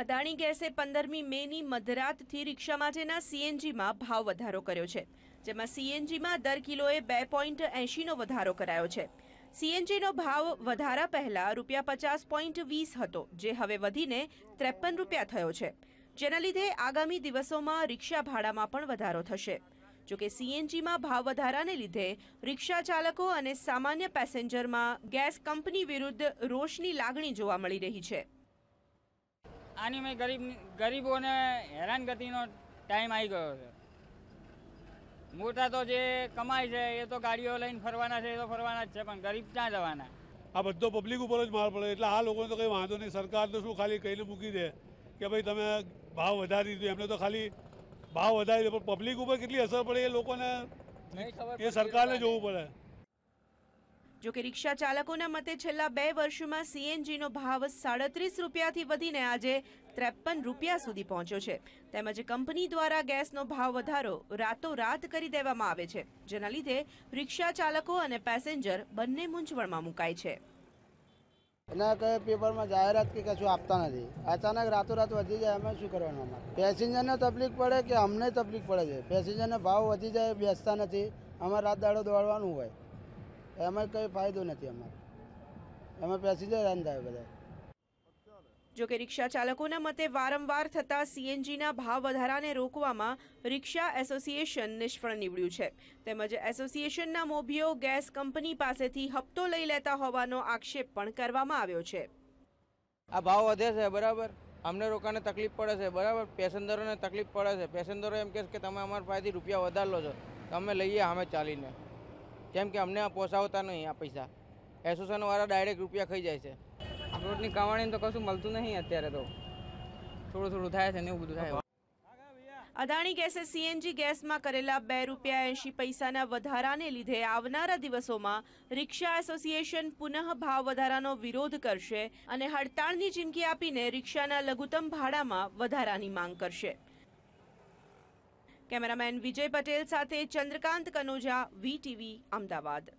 અદાણી ગેસે પંદરમી મેની મધરાતથી રિક્ષા માટેના સીએનજીમાં ભાવ વધારો કર્યો છે જેમાં સીએનજીમાં દર કિલોએ બે પોઈન્ટ એંશીનો વધારો કરાયો છે સીએનજીનો ભાવ વધારા પહેલાં રૂપિયા પચાસ પોઈન્ટ વીસ હતો જે હવે વધીને ત્રેપન રૂપિયા થયો છે જેના લીધે આગામી દિવસોમાં રિક્ષા ભાડામાં પણ વધારો થશે જોકે સીએનજીમાં ભાવ વધારાને લીધે રિક્ષા ચાલકો અને સામાન્ય પેસેન્જરમાં ગેસ કંપની વિરુદ્ધ રોષની લાગણી જોવા મળી રહી છે આની મેં ગરીબ ગરીબોને હેરાનગતિનો ટાઈમ આવી ગયો છે મોટા તો જે કમાય છે એ તો ગાડીઓ લઈને ફરવાના છે એ તો ફરવાના જ છે પણ ગરીબ ક્યાં જવાના આ બધો પબ્લિક ઉપર જ માર પડે એટલે આ લોકોને તો કંઈ વાંધો નહીં સરકાર તો શું ખાલી કહીને મૂકી દે કે ભાઈ તમે ભાવ વધારી દીધો એમને તો ખાલી ભાવ વધારી દે પણ પબ્લિક ઉપર કેટલી અસર પડે એ લોકોને એ સરકારને જોવું પડે જો કે રિક્ષા ચાલકોના મતે છેલ્લા બે વર્ષમાં સીએનજીનો ભાવ સાડત્રીસ રૂપિયાથી વધીને આજે ત્રેપન રૂપિયા સુધી પહોંચ્યો છે તેમજ કંપની દ્વારા ગેસનો ભાવ વધારો રાતોરાત કરી દેવામાં આવે છે જેના લીધે રિક્ષા ચાલકો અને પેસેન્જર બંને મૂંઝવણમાં મુકાય છે એના કહે પેપરમાં જાહેરાત કે કશું આપતા નથી અચાનક રાતોરાત વધી જાય અમે શું કરવાનું અમારે પેસેન્જરને તકલીફ પડે કે અમને તકલીફ પડે છે પેસેન્જરને ભાવ વધી જાય બેસતા નથી અમારે રાત દાડો દોડવાનું હોય એમાં કંઈ ફાયદો નથી અમારો એમાં પેસેન્જર અંધાય બધા જોકે રિક્ષા ચાલકોના મતે વારંવાર થતા સીએનજીના ભાવ વધારાને રોકવામાં રિક્ષા એસોસિએશન નિષ્ફળ નીવડ્યું છે તેમજ એસોસિએશનના મોભીઓ ગેસ કંપની પાસેથી હપ્તો લઈ લેતા હોવાનો આક્ષેપ પણ કરવામાં આવ્યો છે આ ભાવ વધે છે બરાબર અમને રોકાને તકલીફ પડે છે બરાબર પેસેન્જરોને તકલીફ પડે છે પેસેન્જરો એમ કહે કે તમે અમારા પાસેથી રૂપિયા વધારો છો તમે લઈએ અમે ચાલીને કેમ કે અમને પોસાવતા નહીં આ પૈસા એસોસિએશનવાળા ડાયરેક્ટ રૂપિયા ખાઈ જાય છે અખરોટની કમાણી તો કશું મળતું નહીં અત્યારે તો થોડું થોડું થાય છે ને એવું બધું થાય અદાણી ગેસે સીએનજી ગેસમાં કરેલા બે રૂપિયા એંશી પૈસાના વધારાને લીધે આવનારા દિવસોમાં રિક્ષા એસોસિએશન પુનઃ ભાવ વધારાનો વિરોધ કરશે અને હડતાળની ચીમકી આપીને રિક્ષાના લઘુત્તમ ભાડામાં વધારાની માંગ કરશે કેમેરામેન વિજય પટેલ સાથે ચંદ્રકાંત કનોજા વીટીવી અમદાવાદ